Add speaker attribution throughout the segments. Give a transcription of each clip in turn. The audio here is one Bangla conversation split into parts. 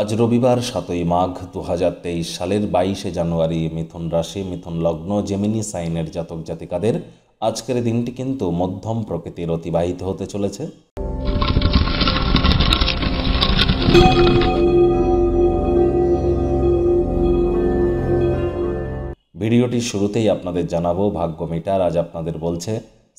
Speaker 1: আজ রবিবার সাতই মাঘ দু হাজার তেইশ সালের বাইশে জানুয়ারি মিথুন রাশি মিথুন লগ্ন জেমিনি সাইনের জাতক জাতিকাদের আজকের দিনটি কিন্তু মধ্যম প্রকৃতির অতিবাহিত হতে চলেছে ভিডিওটি শুরুতেই আপনাদের জানাবো ভাগ্য মিটার আজ আপনাদের বলছে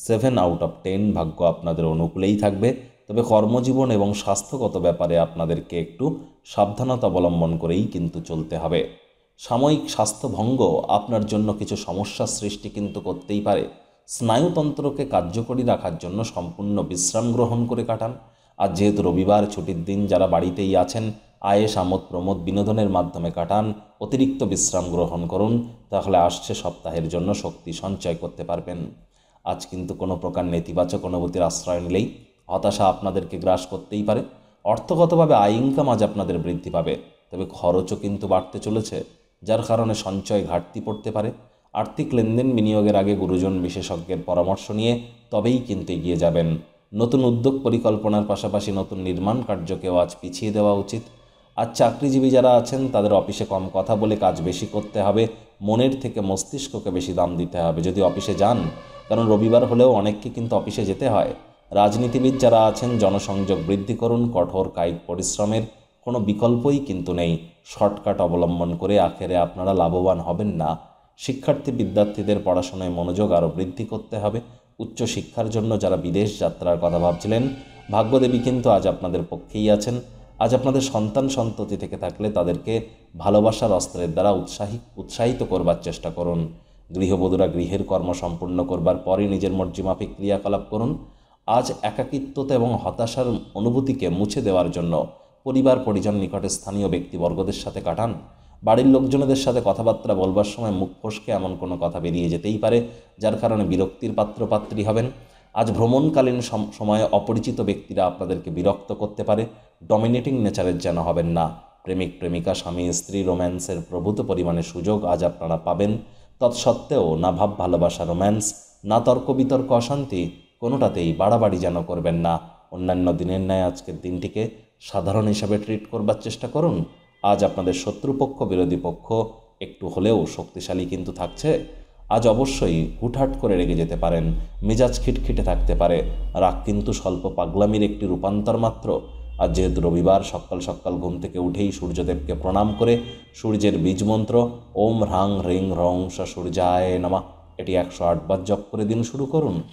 Speaker 1: সেভেন আউট অফ টেন ভাগ্য আপনাদের অনুকূলেই থাকবে তবে কর্মজীবন এবং স্বাস্থ্যগত ব্যাপারে আপনাদেরকে একটু সাবধানতা অবলম্বন করেই কিন্তু চলতে হবে সাময়িক স্বাস্থ্যভঙ্গ আপনার জন্য কিছু সমস্যা সৃষ্টি কিন্তু করতেই পারে স্নায়ুতন্ত্রকে কার্যকরী রাখার জন্য সম্পূর্ণ বিশ্রাম গ্রহণ করে কাটান আর যেহেতু রবিবার ছুটির দিন যারা বাড়িতেই আছেন আয়েস আমোদ প্রমোদ বিনোদনের মাধ্যমে কাটান অতিরিক্ত বিশ্রাম গ্রহণ করুন তাহলে আসছে সপ্তাহের জন্য শক্তি সঞ্চয় করতে পারবেন আজ কিন্তু কোনো প্রকার নেতিবাচক অনুভূতির আশ্রয় নিলেই হতাশা আপনাদেরকে গ্রাস করতেই পারে অর্থগতভাবে আয় ইনকাম আজ আপনাদের বৃদ্ধি পাবে তবে খরচও কিন্তু বাড়তে চলেছে যার কারণে সঞ্চয় ঘাটতি পড়তে পারে আর্থিক লেনদেন বিনিয়োগের আগে গুরুজন বিশেষজ্ঞের পরামর্শ নিয়ে তবেই কিন্তু এগিয়ে যাবেন নতুন উদ্যোগ পরিকল্পনার পাশাপাশি নতুন নির্মাণ কার্যকেও আজ পিছিয়ে দেওয়া উচিত আর চাকরিজীবী যারা আছেন তাদের অফিসে কম কথা বলে কাজ বেশি করতে হবে মনের থেকে মস্তিষ্ককে বেশি দাম দিতে হবে যদি অফিসে যান কারণ রবিবার হলেও অনেককে কিন্তু অফিসে যেতে হয় রাজনীতিবিদ যারা আছেন জনসংযোগ বৃদ্ধি করুন কঠোর কায়িক পরিশ্রমের কোনো বিকল্পই কিন্তু নেই শর্টকাট অবলম্বন করে আখেরে আপনারা লাভবান হবেন না শিক্ষার্থী বিদ্যার্থীদের পড়াশোনায় মনোযোগ আরও বৃদ্ধি করতে হবে উচ্চ শিক্ষার জন্য যারা বিদেশ যাত্রার কথা ভাবছিলেন ভাগ্যদেবী কিন্তু আজ আপনাদের পক্ষেই আছেন আজ আপনাদের সন্তান সন্ততি থেকে থাকলে তাদেরকে ভালোবাসার অস্ত্রের দ্বারা উৎসাহী উৎসাহিত করবার চেষ্টা করুন গৃহবধূরা গৃহের কর্ম সম্পূর্ণ করবার পরই নিজের মর্জিমাফিক ক্রিয়াকলাপ করুন আজ একাকিত্বতা এবং হতাশার অনুভূতিকে মুছে দেওয়ার জন্য পরিবার পরিজন নিকটে স্থানীয় ব্যক্তিবর্গদের সাথে কাটান বাড়ির লোকজনদের সাথে কথাবার্তা বলবার সময় মুখ ফসকে এমন কোনো কথা বেরিয়ে যেতেই পারে যার কারণে বিরক্তির পাত্রপাত্রী হবেন আজ ভ্রমণকালীন সময়ে অপরিচিত ব্যক্তিরা আপনাদেরকে বিরক্ত করতে পারে ডমিনেটিং নেচারের যেন হবেন না প্রেমিক প্রেমিকা স্বামী স্ত্রী রোম্যান্সের প্রভূত পরিমাণে সুযোগ আজ আপনারা পাবেন তৎসত্ত্বেও না ভাব ভালোবাসা রোম্যান্স না তর্ক বিতর্ক অশান্তি কোনোটাতেই বাড়াবাড়ি যেন করবেন না অন্যান্য দিনের ন্যায় আজকের দিনটিকে সাধারণ হিসাবে ট্রিট করবার চেষ্টা করুন আজ আপনাদের শত্রুপক্ষ বিরোধী পক্ষ একটু হলেও শক্তিশালী কিন্তু থাকছে আজ অবশ্যই হুটহাট করে রেগে যেতে পারেন মেজাজ খিটখিটে থাকতে পারে রাগ কিন্তু স্বল্প পাগলামির একটি রূপান্তর মাত্র আর যেহেতু রবিবার সকাল সকাল ঘুম থেকে উঠেই সূর্যদেবকে প্রণাম করে সূর্যের বীজ মন্ত্র ওম হ্রাং হ্রিং হ্রং সূর্যায় নামা এটি একশো আটবার জপ করে দিন শুরু করুন